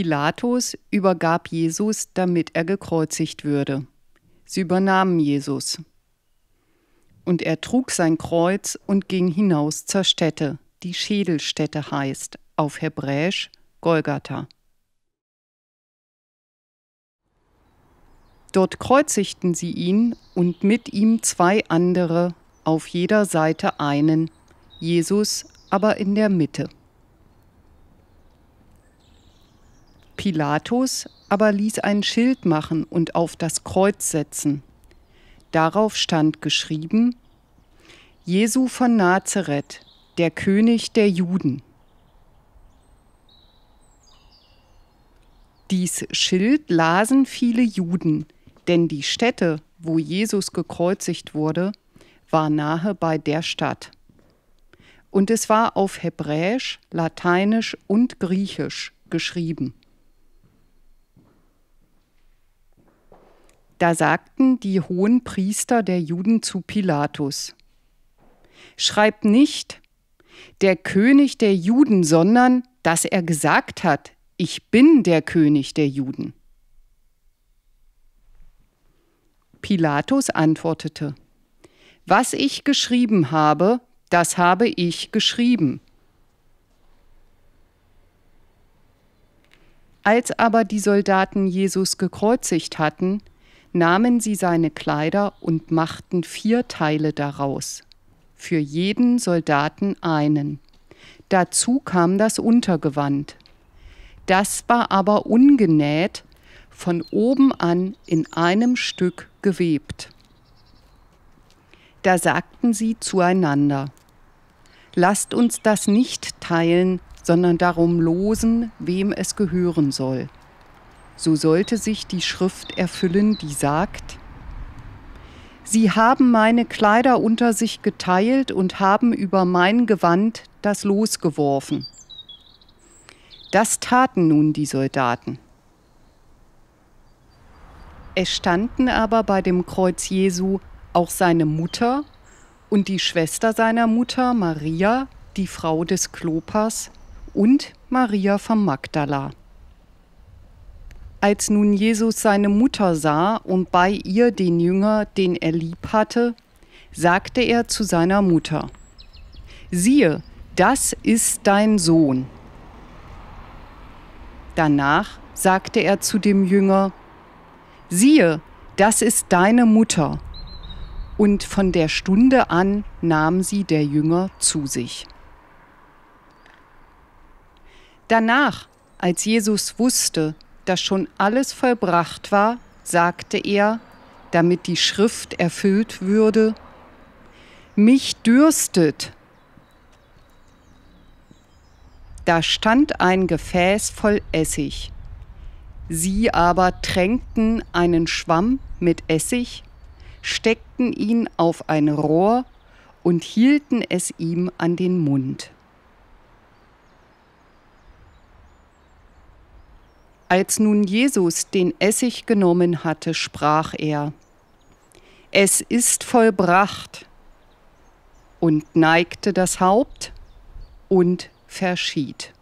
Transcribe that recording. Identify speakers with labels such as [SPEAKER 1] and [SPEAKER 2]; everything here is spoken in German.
[SPEAKER 1] Pilatus übergab Jesus, damit er gekreuzigt würde. Sie übernahmen Jesus. Und er trug sein Kreuz und ging hinaus zur Stätte, die Schädelstätte heißt, auf Hebräisch Golgatha. Dort kreuzigten sie ihn und mit ihm zwei andere, auf jeder Seite einen, Jesus aber in der Mitte. Pilatus aber ließ ein Schild machen und auf das Kreuz setzen. Darauf stand geschrieben, Jesu von Nazareth, der König der Juden. Dies Schild lasen viele Juden, denn die Stätte, wo Jesus gekreuzigt wurde, war nahe bei der Stadt. Und es war auf Hebräisch, Lateinisch und Griechisch geschrieben. Da sagten die hohen Priester der Juden zu Pilatus, Schreibt nicht der König der Juden, sondern dass er gesagt hat, ich bin der König der Juden. Pilatus antwortete, Was ich geschrieben habe, das habe ich geschrieben. Als aber die Soldaten Jesus gekreuzigt hatten, nahmen sie seine Kleider und machten vier Teile daraus, für jeden Soldaten einen. Dazu kam das Untergewand. Das war aber ungenäht, von oben an in einem Stück gewebt. Da sagten sie zueinander, Lasst uns das nicht teilen, sondern darum losen, wem es gehören soll so sollte sich die Schrift erfüllen, die sagt, Sie haben meine Kleider unter sich geteilt und haben über mein Gewand das Los geworfen. Das taten nun die Soldaten. Es standen aber bei dem Kreuz Jesu auch seine Mutter und die Schwester seiner Mutter, Maria, die Frau des Klopas, und Maria von Magdala. Als nun Jesus seine Mutter sah und bei ihr den Jünger, den er lieb hatte, sagte er zu seiner Mutter, siehe, das ist dein Sohn. Danach sagte er zu dem Jünger, siehe, das ist deine Mutter. Und von der Stunde an nahm sie der Jünger zu sich. Danach, als Jesus wusste, dass schon alles vollbracht war, sagte er, damit die Schrift erfüllt würde, Mich dürstet. Da stand ein Gefäß voll Essig. Sie aber tränkten einen Schwamm mit Essig, steckten ihn auf ein Rohr und hielten es ihm an den Mund. Als nun Jesus den Essig genommen hatte, sprach er, Es ist vollbracht, und neigte das Haupt und verschied.